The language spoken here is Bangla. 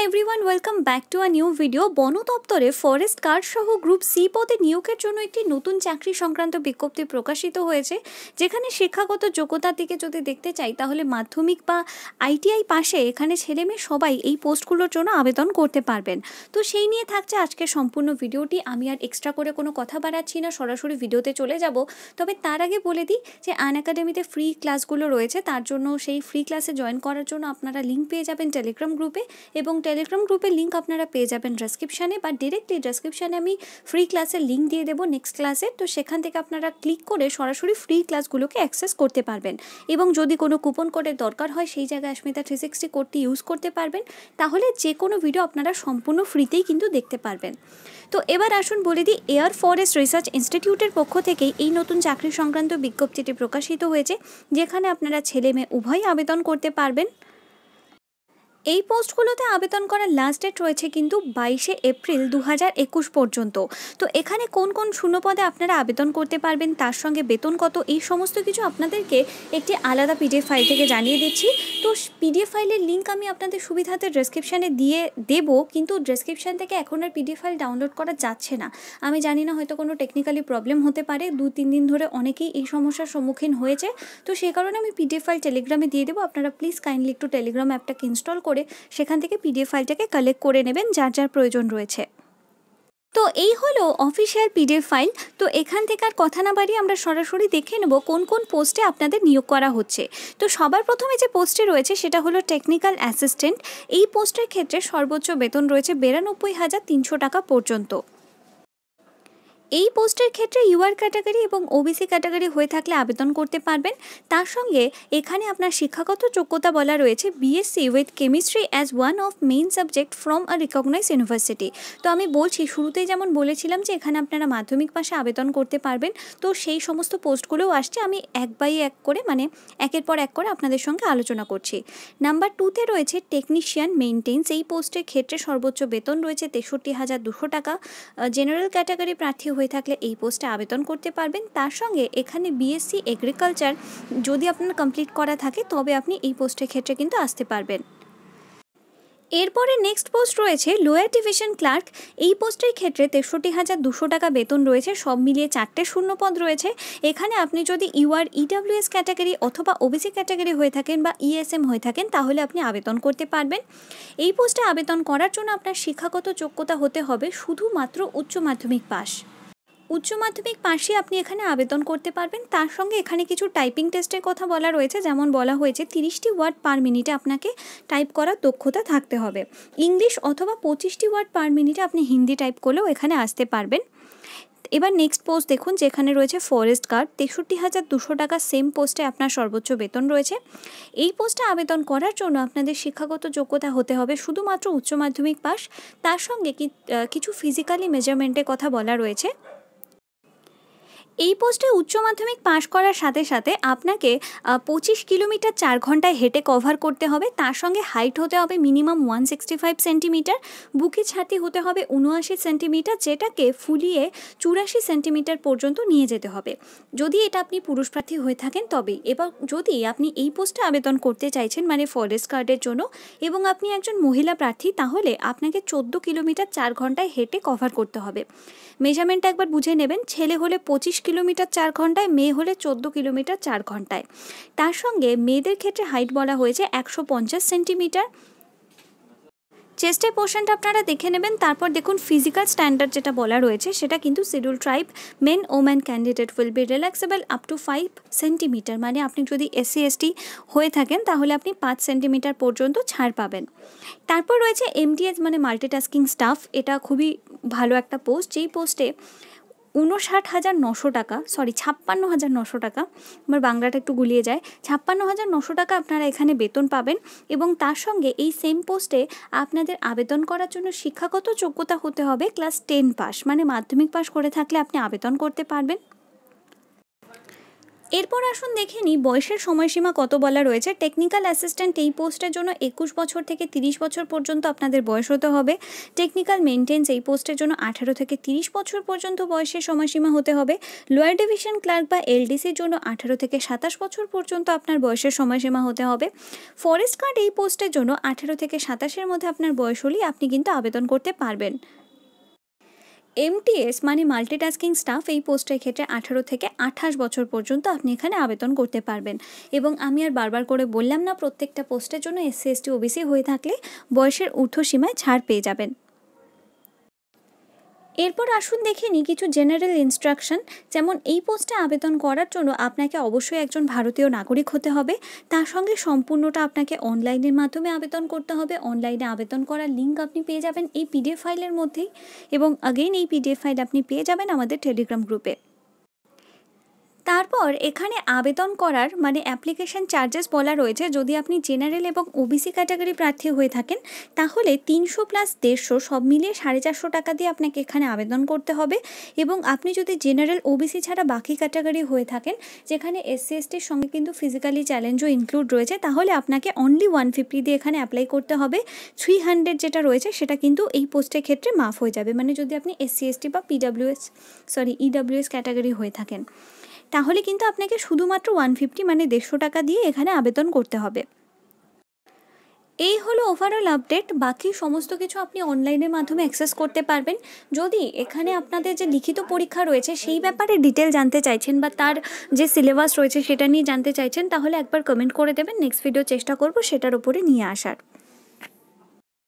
high everyone welcome back to a new video বন দপ্তরে ফরেস্ট গার্ড সহ গ্রুপ সি পদে নিয়োগের জন্য একটি নতুন চাকরি সংক্রান্ত বিজ্ঞপ্তি প্রকাশিত হয়েছে যেখানে শিক্ষাগত যোগ্যতার দিকে যদি দেখতে চাই তাহলে মাধ্যমিক বা আইটিআই পাশে এখানে ছেলে মেয়ে সবাই এই পোস্টগুলোর জন্য আবেদন করতে পারবেন তো সেই নিয়ে থাকছে আজকে সম্পূর্ণ ভিডিওটি আমি আর এক্সট্রা করে কোনো কথা বাড়াচ্ছি না সরাসরি ভিডিওতে চলে যাব তবে তার আগে বলে দিই যে আন একাডেমিতে ফ্রি ক্লাসগুলো রয়েছে তার জন্য সেই ফ্রি ক্লাসে জয়েন করার জন্য আপনারা লিঙ্ক পেয়ে যাবেন টেলিগ্রাম গ্রুপে এবং টেলিগ্রাম গ্রুপের লিঙ্ক আপনারা পেয়ে যাবেন ডেসক্রিপশানে বা ডিরেক্টলি ডেসক্রিপশানে আমি ফ্রি ক্লাসের লিঙ্ক দিয়ে দেবো নেক্সট ক্লাসে তো সেখান থেকে আপনারা ক্লিক করে সরাসরি ফ্রি ক্লাসগুলোকে অ্যাক্সেস করতে পারবেন এবং যদি কোনো কুপন কোডের দরকার হয় সেই জায়গায় অস্মিতা থ্রি সিক্সটি কোডটি ইউজ করতে পারবেন তাহলে যে কোনো ভিডিও আপনারা সম্পূর্ণ ফ্রিতেই কিন্তু দেখতে পারবেন তো এবার আসুন বলে দিই এয়ার ফরেস্ট রিসার্চ ইনস্টিটিউটের পক্ষ থেকেই এই নতুন চাকরি সংক্রান্ত বিজ্ঞপ্তিটি প্রকাশিত হয়েছে যেখানে আপনারা ছেলে মেয়ে উভয়ই আবেদন করতে পারবেন এই পোস্টগুলোতে আবেদন করার লাস্ট ডেট রয়েছে কিন্তু বাইশে এপ্রিল দু পর্যন্ত তো এখানে কোন কোন শূন্যপদে আপনারা আবেদন করতে পারবেন তার সঙ্গে বেতন কত এই সমস্ত কিছু আপনাদেরকে একটি আলাদা পিডিএফ ফাইল থেকে জানিয়ে দিচ্ছি তো পিডিএফ ফাইলের লিঙ্ক আমি আপনাদের সুবিধাতে ডেসক্রিপশানে দিয়ে দেব কিন্তু ডেসক্রিপশান থেকে এখন আর পিডিএফ ফাইল ডাউনলোড করা যাচ্ছে না আমি জানি না হয়তো কোনো টেকনিক্যালি প্রবলেম হতে পারে দু তিন দিন ধরে অনেকেই এই সমস্যার সম্মুখীন হয়েছে তো সে কারণে আমি পিডিএফ ফাইল টেলিগ্রামে দিয়ে দেবো আপনারা প্লিজ কাইন্ডলি একটু টেলিগ্রাম অ্যাপটাকে ইনস্টল করে সেখান থেকে পিডিএফ ফাইলটাকে কালেক্ট করে নেবেন যার যার প্রয়োজন রয়েছে তো এই হলো অফিসিয়াল পিডিএফ ফাইল তো এখান থেকে আর কথা না বাড়িয়ে আমরা সরাসরি দেখে নেব কোন কোন পোস্টে আপনাদের নিয়োগ করা হচ্ছে তো সবার প্রথমে যে পোস্টে রয়েছে সেটা হলো টেকনিক্যাল অ্যাসিস্ট্যান্ট এই পোস্টের ক্ষেত্রে সর্বোচ্চ বেতন রয়েছে বিরানব্বই হাজার তিনশো টাকা পর্যন্ত এই পোস্টের ক্ষেত্রে ইউআর ক্যাটাগরি এবং ওবিসি ক্যাটাগরি হয়ে থাকলে আবেদন করতে পারবেন তার সঙ্গে এখানে আপনার শিক্ষাগত যোগ্যতা বলা রয়েছে BSc with chemistry as one of main subject from a recognise university তো আমি বলছি শুরুতেই যেমন বলেছিলাম যে এখানে আপনারা মাধ্যমিক পাশে আবেদন করতে পারবেন তো সেই সমস্ত পোস্টগুলোও আসছে আমি এক বাই এক করে মানে একের পর এক করে আপনাদের সঙ্গে আলোচনা করছি নাম্বার টুতে রয়েছে টেকনিশিয়ান মেনটেন্স এই পোস্টের ক্ষেত্রে সর্বোচ্চ বেতন রয়েছে তেষট্টি হাজার দুশো টাকা জেনারেল ক্যাটাগরি প্রার্থী হয়ে থাকলে এই পোস্টে আবেদন করতে পারবেন তার সঙ্গে এখানে বিএসসি এগ্রিকালচার যদি আপনার কমপ্লিট করা থাকে তবে আপনি এই পোস্টের ক্ষেত্রে কিন্তু আসতে পারবেন এরপরে নেক্সট পোস্ট রয়েছে লোয়ার ডিভিশন ক্লার্ক এই পোস্টের ক্ষেত্রে তেষট্টি হাজার দুশো টাকা বেতন রয়েছে সব মিলিয়ে চারটে শূন্যপদ রয়েছে এখানে আপনি যদি ইউআর ইডাব্লিউএস ক্যাটাগরি অথবা ওবিসি ক্যাটাগরি হয়ে থাকেন বা ইএসএম e হয়ে থাকেন তাহলে আপনি আবেদন করতে পারবেন এই পোস্টে আবেদন করার জন্য আপনার শিক্ষাগত যোগ্যতা হতে হবে শুধুমাত্র উচ্চ মাধ্যমিক পাশ উচ্চ মাধ্যমিক পাশে আপনি এখানে আবেদন করতে পারবেন তার সঙ্গে এখানে কিছু টাইপিং টেস্টের কথা বলা রয়েছে যেমন বলা হয়েছে তিরিশটি ওয়ার্ড পার মিনিটে আপনাকে টাইপ করার দক্ষতা থাকতে হবে ইংলিশ অথবা পঁচিশটি ওয়ার্ড পার মিনিটে আপনি হিন্দি টাইপ করলেও এখানে আসতে পারবেন এবার নেক্সট পোস্ট দেখুন যেখানে রয়েছে ফরেস্ট গার্ড তেষট্টি হাজার দুশো টাকা সেম পোস্টে আপনার সর্বোচ্চ বেতন রয়েছে এই পোস্টে আবেদন করার জন্য আপনাদের শিক্ষাগত যোগ্যতা হতে হবে শুধুমাত্র উচ্চ মাধ্যমিক পাস তার সঙ্গে কিছু ফিজিক্যালি মেজারমেন্টের কথা বলা রয়েছে এই পোস্টে উচ্চ মাধ্যমিক পাশ করার সাথে সাথে আপনাকে পঁচিশ কিলোমিটার চার ঘন্টায় হেঁটে কভার করতে হবে তার সঙ্গে হাইট হতে হবে minimum one sixty five centimetre বুকে ছাতি হতে হবে উনআশি সেন্টিমিটার যেটাকে ফুলিয়ে চুরাশি সেন্টিমিটার পর্যন্ত নিয়ে যেতে হবে যদি এটা আপনি পুরুষ প্রার্থী হয়ে থাকেন তবেই এবং যদি আপনি এই পোস্টে আবেদন করতে চাইছেন মানে ফরেস্ট গার্ডের জন্য এবং আপনি একজন মহিলা প্রার্থী তাহলে আপনাকে চোদ্দো কিলোমিটার চার ঘন্টায় হেঁটে কভার করতে হবে মেজারমেন্ট একবার বুঝে নেবেন ছেলে হলে পঁচিশ কিলোমিটার চার ঘন্টায় মেয়ে হলে চোদ্দো কিলোমিটার চার ঘন্টায় তার সঙ্গে মেয়েদের ক্ষেত্রে হাইট বলা হয়েছে একশো পঞ্চাশ সেন্টিমিটার চেস্টের পোর্শনটা আপনারা দেখে নেবেন তারপর দেখুন ফিজিক্যাল স্ট্যান্ডার্ড যেটা বলা রয়েছে সেটা কিন্তু schedule tribe men woman candidate will be relaxable up to five centimetre মানে আপনি যদি এসসি এসটি হয়ে থাকেন তাহলে আপনি পাঁচ সেন্টিমিটার পর্যন্ত ছাড় পাবেন তারপর রয়েছে এমটিএস মানে মাল্টিটাস্কিং স্টাফ এটা খুবই ভালো একটা পোস্ট যেই পোস্টে উনষাট হাজার নশো টাকা সরি ছাপ্পান্ন হাজার নশো টাকা আমার বাংলাটা একটু গুলিয়ে যায় ছাপ্পান্ন হাজার নশো টাকা আপনারা এখানে বেতন পাবেন এবং তার সঙ্গে এই সেম পোস্টে আপনাদের আবেদন করার জন্য শিক্ষাগত যোগ্যতা হতে হবে ক্লাস টেন পাস মানে মাধ্যমিক পাস করে থাকলে আপনি আবেদন করতে পারবেন এরপর আসুন দেখে নিই বয়সের সময়সীমা কত বলা রয়েছে টেকনিক্যাল অ্যাসিস্ট্যান্ট এই পোস্টের জন্য একুশ বছর থেকে তিরিশ বছর পর্যন্ত আপনাদের বয়স হতে হবে টেকনিক্যাল মেনটেন্স এই পোস্টের জন্য আঠারো থেকে তিরিশ বছর পর্যন্ত বয়সের সময়সীমা হতে হবে লোয়ার ডিভিশন ক্লার্ক বা এলডিসির জন্য আঠারো থেকে সাতাশ বছর পর্যন্ত আপনার বয়সের সময়সীমা হতে হবে ফরেস্ট গার্ড এই পোস্টের জন্য আঠারো থেকে সাতাশের মধ্যে আপনার বয়স হলেই আপনি কিন্তু আবেদন করতে পারবেন এমটিএস মানে মাল্টিটাস্কিং স্টাফ এই পোস্টের ক্ষেত্রে আঠারো থেকে আঠাশ বছর পর্যন্ত আপনি এখানে আবেদন করতে পারবেন এবং আমি আর বারবার করে বললাম না প্রত্যেকটা পোস্টের জন্য এসসি এসটি ওবিসি হয়ে থাকলে বয়সের ঊর্ধ্বসীমায় ছাড় পেয়ে যাবেন এরপর আসুন দেখে নিই কিছু জেনারেল ইনস্ট্রাকশন যেমন এই পোস্টে আবেদন করার জন্য আপনাকে অবশ্যই একজন ভারতীয় নাগরিক হতে হবে তার সঙ্গে সম্পূর্ণটা আপনাকে অনলাইনের মাধ্যমে আবেদন করতে হবে অনলাইনে আবেদন করার লিঙ্ক আপনি পেয়ে যাবেন এই পিডিএফ ফাইলের মধ্যেই এবং আগেইন এই পিডিএফ ফাইল আপনি পেয়ে যাবেন আমাদের টেলিগ্রাম গ্রুপে তারপর এখানে আবেদন করার মানে অ্যাপ্লিকেশন চার্জেস বলা রয়েছে যদি আপনি জেনারেল এবং ওবিসি ক্যাটাগরি প্রার্থী হয়ে থাকেন তাহলে তিনশো প্লাস দেড়শো সব মিলিয়ে সাড়ে চারশো টাকা দিয়ে আপনাকে এখানে আবেদন করতে হবে এবং আপনি যদি জেনারেল ওবিসি ছাড়া বাকি ক্যাটাগরি হয়ে থাকেন যেখানে এসসি এসটির সঙ্গে কিন্তু ফিজিক্যালি চ্যালেঞ্জও ইনক্লুড রয়েছে তাহলে আপনাকে অনলি ওয়ান ফিফটি দিয়ে এখানে অ্যাপ্লাই করতে হবে থ্রি হান্ড্রেড যেটা রয়েছে সেটা কিন্তু এই পোস্টের ক্ষেত্রে মাফ হয়ে যাবে মানে যদি আপনি এসসি এসটি বা পিডাব্লিউএস সরি ইডাব্লিউএস ক্যাটাগরি হয়ে থাকেন তাহলে কিন্তু আপনাকে শুধুমাত্র ওয়ান ফিফটি মানে দেড়শো টাকা দিয়ে এখানে আবেদন করতে হবে এই হলো ওভারঅল আপডেট বাকি সমস্ত কিছু আপনি অনলাইনের মাধ্যমে অ্যাক্সেস করতে পারবেন যদি এখানে আপনাদের যে লিখিত পরীক্ষা রয়েছে সেই ব্যাপারে ডিটেল জানতে চাইছেন বা তার যে সিলেবাস রয়েছে সেটা নিয়ে জানতে চাইছেন তাহলে একবার কমেন্ট করে দেবেন নেক্সট ভিডিও চেষ্টা করব সেটার উপরে নিয়ে আসার